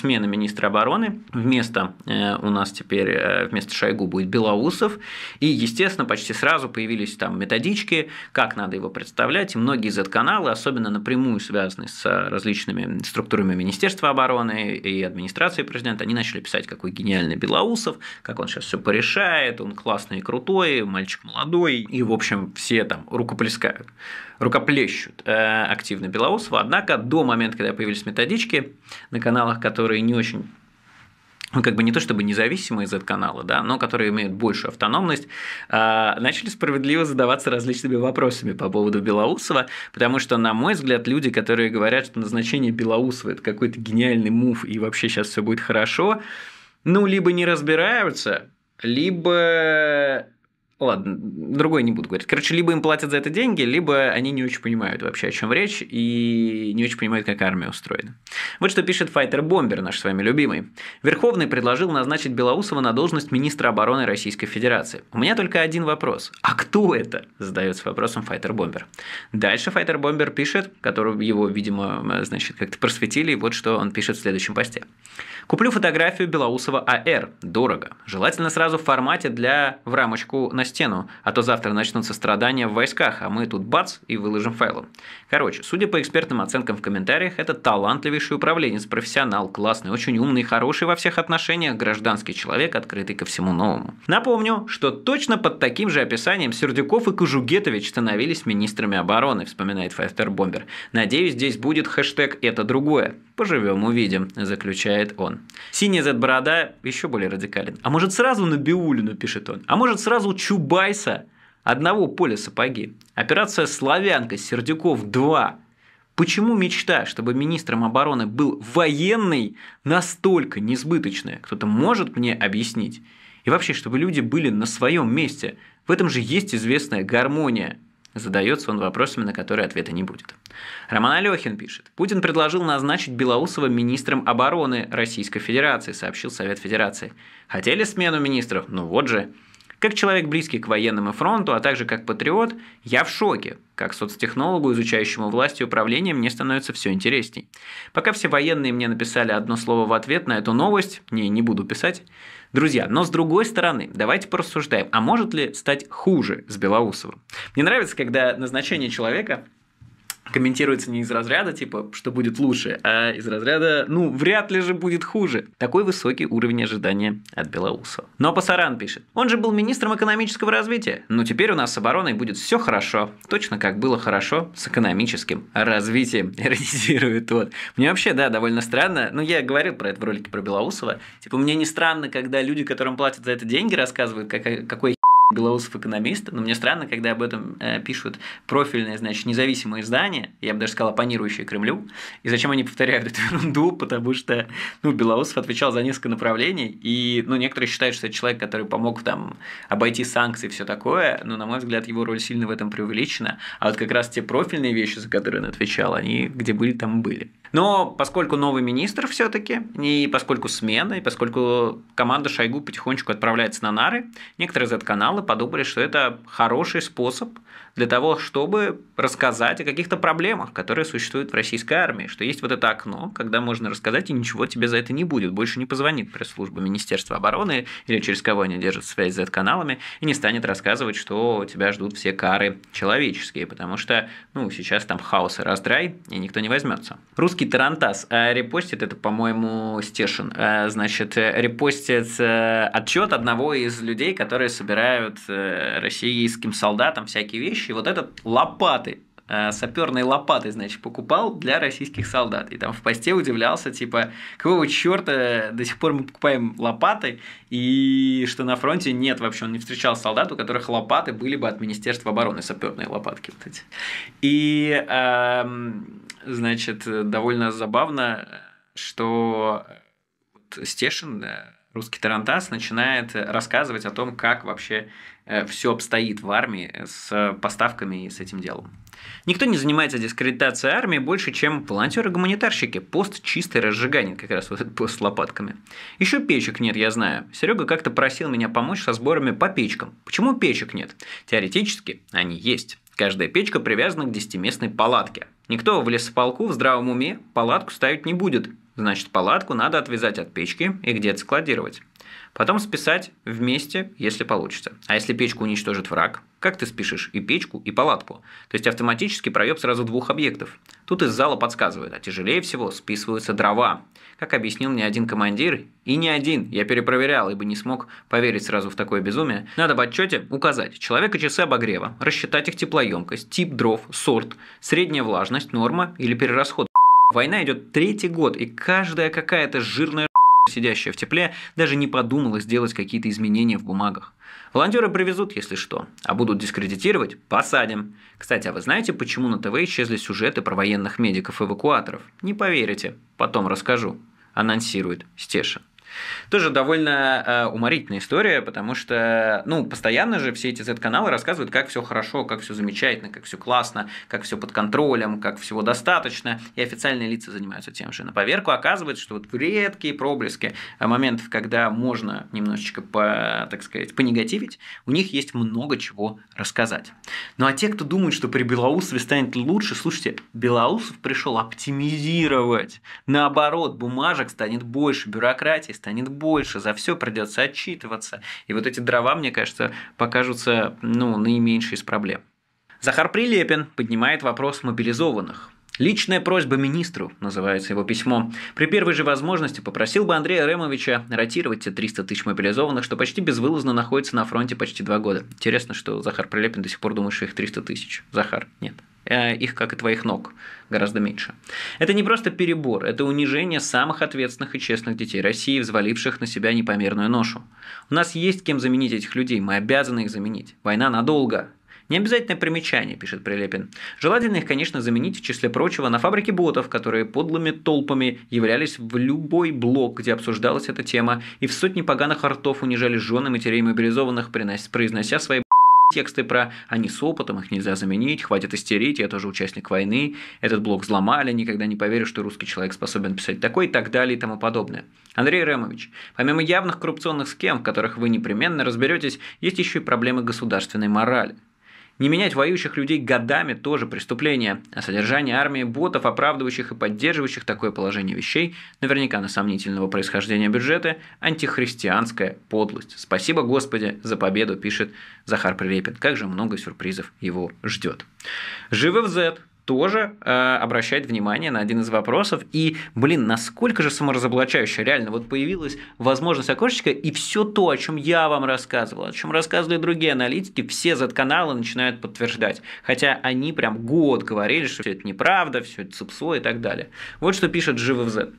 смена министра обороны. Вместо э, у нас теперь, э, вместо Шойгу будет Белоусов. И, естественно, почти сразу появились там методички, как надо его представлять. И многие Z-каналы, особенно напрямую связанные с э, различными структурами Министерства обороны и администрации президента, они начали писать, какой гениальный Белоусов, как он сейчас все порешает, он классный и крутой, мальчик молодой. И, в общем, все там рукоплескают, рукоплещут активно Белоусова. Однако до момента, когда появились методички на каналах, которые которые не очень ну, как бы не то чтобы независимые Z-каналы, да, но которые имеют большую автономность, а, начали справедливо задаваться различными вопросами по поводу Белоусова, потому что, на мой взгляд, люди, которые говорят, что назначение Белоусова – это какой-то гениальный мув, и вообще сейчас все будет хорошо, ну, либо не разбираются, либо ладно, другой не буду говорить. Короче, либо им платят за это деньги, либо они не очень понимают вообще, о чем речь, и не очень понимают, как армия устроена. Вот что пишет Файтер Бомбер, наш с вами любимый. Верховный предложил назначить Белоусова на должность министра обороны Российской Федерации. У меня только один вопрос. А кто это? Задается вопросом Файтер Бомбер. Дальше Файтер Бомбер пишет, которого его, видимо, значит, как-то просветили, и вот что он пишет в следующем посте. Куплю фотографию Белоусова АР. Дорого. Желательно сразу в формате для в рамочку на стену, а то завтра начнутся страдания в войсках, а мы тут бац и выложим файлом. Короче, судя по экспертным оценкам в комментариях, это талантливейший управленец, профессионал, классный, очень умный, хороший во всех отношениях, гражданский человек, открытый ко всему новому. Напомню, что точно под таким же описанием Сердюков и Кожугетович становились министрами обороны, вспоминает файстер-бомбер. Надеюсь, здесь будет хэштег «это другое». Поживем, увидим, заключает он. Синяя Z-борода еще более радикален. А может сразу на Биулину, пишет он. А может сразу Чуб Дубайса одного поля сапоги. Операция «Славянка» Сердюков-2. Почему мечта, чтобы министром обороны был военный, настолько несбыточная? Кто-то может мне объяснить? И вообще, чтобы люди были на своем месте. В этом же есть известная гармония. Задается он вопросами, на которые ответа не будет. Роман Алехин пишет. Путин предложил назначить Белоусова министром обороны Российской Федерации, сообщил Совет Федерации. Хотели смену министров? Ну вот же. Как человек близкий к военным и фронту, а также как патриот, я в шоке. Как соцтехнологу, изучающему власть и управление, мне становится все интересней. Пока все военные мне написали одно слово в ответ на эту новость, не, не буду писать, Друзья, но с другой стороны, давайте порассуждаем, а может ли стать хуже с Белоусовым? Мне нравится, когда назначение человека комментируется не из разряда, типа, что будет лучше, а из разряда, ну, вряд ли же будет хуже. Такой высокий уровень ожидания от Белоусова. Но Пасаран пишет, он же был министром экономического развития, но теперь у нас с обороной будет все хорошо, точно как было хорошо с экономическим развитием, иронизирует вот Мне вообще, да, довольно странно, ну, я говорил про это в ролике про Белоусова, типа, мне не странно, когда люди, которым платят за это деньги, рассказывают, как, какой Белоусов экономист, но мне странно, когда об этом э, пишут профильные, значит, независимые издания, я бы даже сказал, оппонирующие Кремлю, и зачем они повторяют эту ерунду, потому что, ну, Белоусов отвечал за несколько направлений, и, ну, некоторые считают, что это человек, который помог там обойти санкции и все такое, но, на мой взгляд, его роль сильно в этом преувеличена, а вот как раз те профильные вещи, за которые он отвечал, они где были, там были. Но поскольку новый министр все-таки, и поскольку смена, и поскольку команда Шойгу потихонечку отправляется на нары, некоторые этих каналы подумали, что это хороший способ для того, чтобы рассказать о каких-то проблемах, которые существуют в российской армии, что есть вот это окно, когда можно рассказать, и ничего тебе за это не будет, больше не позвонит пресс-служба Министерства обороны или через кого они держат связь с Z-каналами, и не станет рассказывать, что тебя ждут все кары человеческие, потому что, ну, сейчас там хаос и раздрай, и никто не возьмется. Русский Тарантас э, репостит, это, по-моему, Стешин, э, значит, э, репостит отчет одного из людей, которые собирают российским солдатам всякие вещи, случае вот этот лопаты, э, саперные лопаты, значит, покупал для российских солдат. И там в посте удивлялся, типа, какого черта до сих пор мы покупаем лопаты, и что на фронте нет вообще, он не встречал солдат, у которых лопаты были бы от Министерства обороны, саперные лопатки вот эти. И, эм, значит, довольно забавно, что Стешин, э, русский Тарантас, начинает рассказывать о том, как вообще Э, все обстоит в армии э, с э, поставками и с этим делом. Никто не занимается дискредитацией армии больше, чем волонтеры-гуманитарщики. Пост чистый разжигание, как раз вот этот пост с лопатками. Еще печек нет, я знаю. Серега как-то просил меня помочь со сборами по печкам. Почему печек нет? Теоретически они есть. Каждая печка привязана к десятиместной палатке. Никто в лесополку в здравом уме палатку ставить не будет. Значит, палатку надо отвязать от печки и где-то складировать. Потом списать вместе, если получится. А если печку уничтожит враг, как ты спишешь и печку, и палатку? То есть автоматически проеб сразу двух объектов. Тут из зала подсказывают, а тяжелее всего списываются дрова. Как объяснил мне один командир, и не один, я перепроверял, ибо не смог поверить сразу в такое безумие, надо в отчете указать человека часы обогрева, рассчитать их теплоемкость, тип дров, сорт, средняя влажность, норма или перерасход. Война идет третий год, и каждая какая-то жирная сидящая в тепле, даже не подумала сделать какие-то изменения в бумагах. Волонтеры привезут, если что, а будут дискредитировать – посадим. Кстати, а вы знаете, почему на ТВ исчезли сюжеты про военных медиков-эвакуаторов? Не поверите, потом расскажу, анонсирует Стешин. Тоже довольно э, уморительная история, потому что, ну, постоянно же все эти Z-каналы рассказывают, как все хорошо, как все замечательно, как все классно, как все под контролем, как всего достаточно, и официальные лица занимаются тем же. На поверку оказывается, что вот в редкие проблески э, моментов, когда можно немножечко, по, так сказать, понегативить, у них есть много чего рассказать. Ну, а те, кто думают, что при Белоусове станет лучше, слушайте, Белоусов пришел оптимизировать. Наоборот, бумажек станет больше, бюрократии станет больше, за все придется отчитываться. И вот эти дрова, мне кажется, покажутся ну, наименьшей из проблем. Захар Прилепин поднимает вопрос мобилизованных. Личная просьба министру, называется его письмо. При первой же возможности попросил бы Андрея Ремовича ротировать те 300 тысяч мобилизованных, что почти безвылазно находится на фронте почти два года. Интересно, что Захар Прилепин до сих пор думает, что их 300 тысяч. Захар, нет. Э, их, как и твоих ног, гораздо меньше. Это не просто перебор, это унижение самых ответственных и честных детей России, взваливших на себя непомерную ношу. У нас есть кем заменить этих людей, мы обязаны их заменить. Война надолго. Необязательное примечание, пишет Прилепин. Желательно их, конечно, заменить, в числе прочего, на фабрике ботов, которые подлыми толпами являлись в любой блок, где обсуждалась эта тема, и в сотни поганых ртов унижали жены матерей мобилизованных, произнося свои тексты про «они а с опытом, их нельзя заменить», «хватит истерить, я тоже участник войны», «этот блок взломали, никогда не поверю, что русский человек способен писать такой» и так далее и тому подобное. Андрей Ремович, помимо явных коррупционных схем, в которых вы непременно разберетесь, есть еще и проблемы государственной морали – не менять воюющих людей годами тоже преступление, а содержание армии ботов, оправдывающих и поддерживающих такое положение вещей, наверняка на сомнительного происхождения бюджета, антихристианская подлость. Спасибо, Господи, за победу, пишет Захар Прилепин. Как же много сюрпризов его ждет. Живы в Z, тоже э, обращает внимание на один из вопросов. И, блин, насколько же саморазоблачающе реально. Вот появилась возможность окошечка, и все то, о чем я вам рассказывал, о чем рассказывали другие аналитики, все Z-каналы начинают подтверждать. Хотя они прям год говорили, что все это неправда, все это цепсо и так далее. Вот что пишет Живов Z.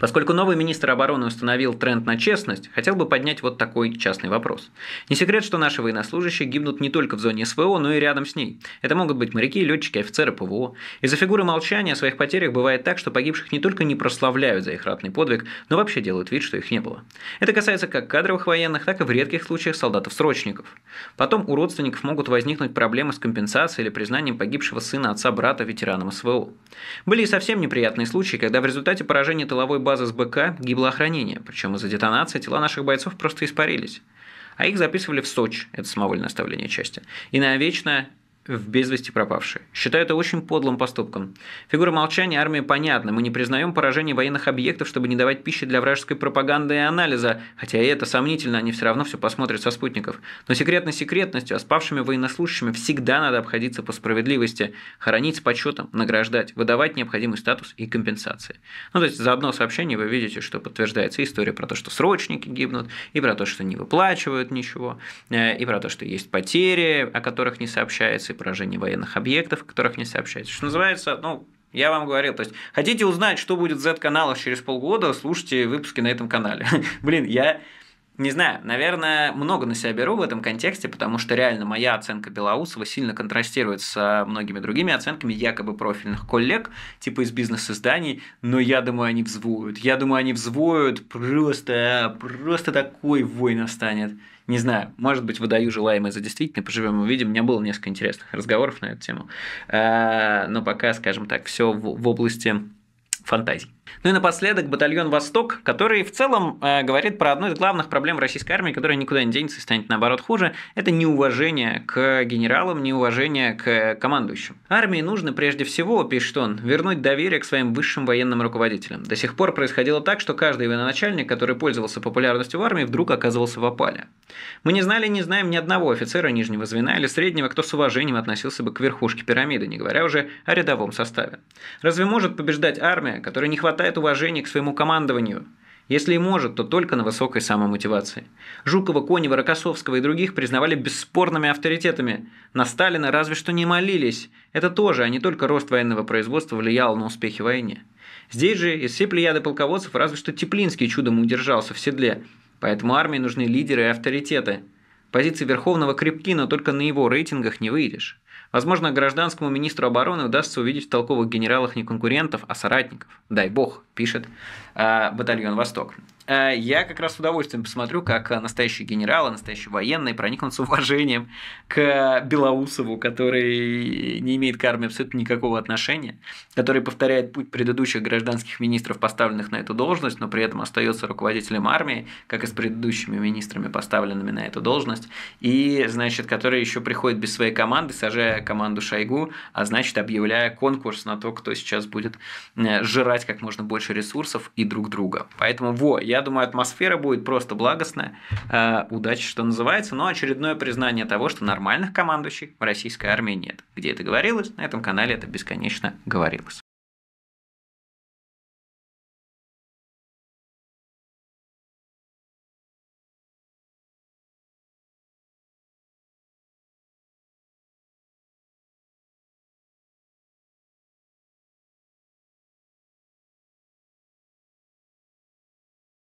Поскольку новый министр обороны установил тренд на честность, хотел бы поднять вот такой частный вопрос. Не секрет, что наши военнослужащие гибнут не только в зоне СВО, но и рядом с ней. Это могут быть моряки, летчики, офицеры ПВО. Из-за фигуры молчания о своих потерях бывает так, что погибших не только не прославляют за их ратный подвиг, но вообще делают вид, что их не было. Это касается как кадровых военных, так и в редких случаях солдатов-срочников. Потом у родственников могут возникнуть проблемы с компенсацией или признанием погибшего сына отца брата ветераном СВО. Были и совсем неприятные случаи, когда в результате поражения тыловой боевой базы СБК гибло охранение, причем из-за детонации тела наших бойцов просто испарились. А их записывали в Сочи, это самовольное оставление части, и навечно в без вести пропавшие. Считаю это очень подлым поступком. Фигура молчания армии понятна. Мы не признаем поражение военных объектов, чтобы не давать пищи для вражеской пропаганды и анализа, хотя и это сомнительно, они все равно все посмотрят со спутников. Но секретно секретностью, а с военнослужащими всегда надо обходиться по справедливости, хоронить с почетом, награждать, выдавать необходимый статус и компенсации. Ну, то есть за одно сообщение вы видите, что подтверждается история про то, что срочники гибнут, и про то, что не выплачивают ничего, э, и про то, что есть потери, о которых не сообщается, поражения военных объектов, о которых не сообщается. Что называется, ну, я вам говорил, то есть, хотите узнать, что будет Z-канала через полгода, слушайте выпуски на этом канале. Блин, я не знаю, наверное, много на себя беру в этом контексте, потому что реально моя оценка Белоусова сильно контрастирует с многими другими оценками якобы профильных коллег, типа из бизнес-изданий, но я думаю, они взвоют. Я думаю, они взвоют, просто, просто такой вой настанет. Не знаю, может быть, выдаю желаемое за действительное. поживем и увидим. У меня было несколько интересных разговоров на эту тему. Э, но пока, скажем так, все в области фантазий. Ну и напоследок батальон «Восток», который в целом э, говорит про одну из главных проблем в российской армии, которая никуда не денется и станет наоборот хуже, это неуважение к генералам, неуважение к командующим. Армии нужно прежде всего, пишет он, вернуть доверие к своим высшим военным руководителям. До сих пор происходило так, что каждый военачальник, который пользовался популярностью в армии, вдруг оказывался в опале. Мы не знали и не знаем ни одного офицера нижнего звена или среднего, кто с уважением относился бы к верхушке пирамиды, не говоря уже о рядовом составе. Разве может побеждать армия, которая не хватает хватает уважения к своему командованию. Если и может, то только на высокой самомотивации. Жукова, Конева, Рокоссовского и других признавали бесспорными авторитетами. На Сталина разве что не молились. Это тоже, а не только рост военного производства влиял на успехи войны. Здесь же из всей плеяды полководцев разве что Теплинский чудом удержался в седле. Поэтому армии нужны лидеры и авторитеты. Позиции Верховного Крепкина только на его рейтингах не выйдешь. Возможно, гражданскому министру обороны удастся увидеть в толковых генералах не конкурентов, а соратников. Дай бог, пишет э, батальон «Восток». Э, я как раз с удовольствием посмотрю, как настоящие генералы, настоящие военные проникнутся уважением к Белоусову, который не имеет к армии абсолютно никакого отношения, который повторяет путь предыдущих гражданских министров, поставленных на эту должность, но при этом остается руководителем армии, как и с предыдущими министрами, поставленными на эту должность, и, значит, который еще приходит без своей команды, сажая команду Шойгу, а значит, объявляя конкурс на то, кто сейчас будет э, жрать как можно больше ресурсов и друг друга. Поэтому, во, я я думаю, атмосфера будет просто благостная. Э, удачи, что называется. Но ну, очередное признание того, что нормальных командующих в российской армии нет. Где это говорилось? На этом канале это бесконечно говорилось.